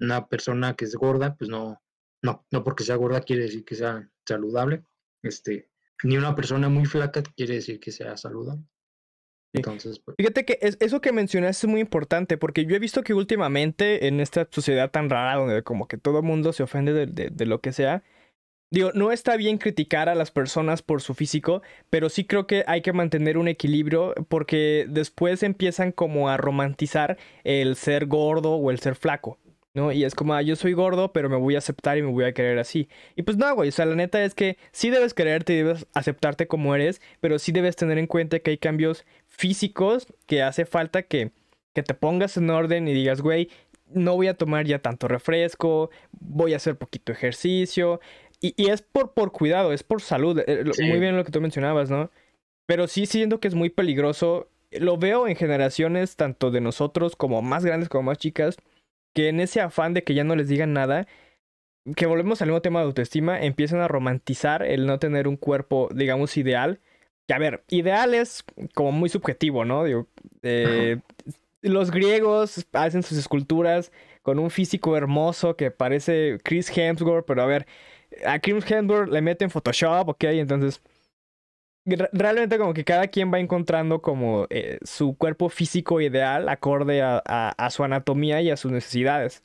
una persona que es gorda, pues no, no, no porque sea gorda quiere decir que sea saludable. Este, ni una persona muy flaca quiere decir que sea saludable. Entonces, pues Fíjate que eso que mencionaste es muy importante porque yo he visto que últimamente en esta sociedad tan rara donde como que todo el mundo se ofende de lo que sea, digo, no está bien criticar a las personas por su físico, pero sí creo que hay que mantener un equilibrio porque después empiezan como a romantizar el ser gordo o el ser flaco. ¿no? Y es como, ah, yo soy gordo, pero me voy a aceptar y me voy a querer así. Y pues no, güey, o sea, la neta es que sí debes quererte y debes aceptarte como eres, pero sí debes tener en cuenta que hay cambios físicos que hace falta que, que te pongas en orden y digas, güey, no voy a tomar ya tanto refresco, voy a hacer poquito ejercicio. Y, es por, por cuidado, es por salud. Eh, muy bien lo que tú mencionabas, ¿no? Pero sí siento que es muy peligroso. Lo veo en generaciones, tanto de nosotros como más grandes como más chicas, que en ese afán de que ya no les digan nada, que volvemos al mismo tema de autoestima, empiezan a romantizar el no tener un cuerpo, digamos, ideal. Que a ver, ideal es como muy subjetivo, ¿no? Eh, los griegos hacen sus esculturas con un físico hermoso que parece Chris Hemsworth, pero a ver, a Chris Hemsworth le meten Photoshop, ¿ok? Entonces, realmente como que cada quien va encontrando como eh, su cuerpo físico ideal acorde a, su anatomía y a sus necesidades.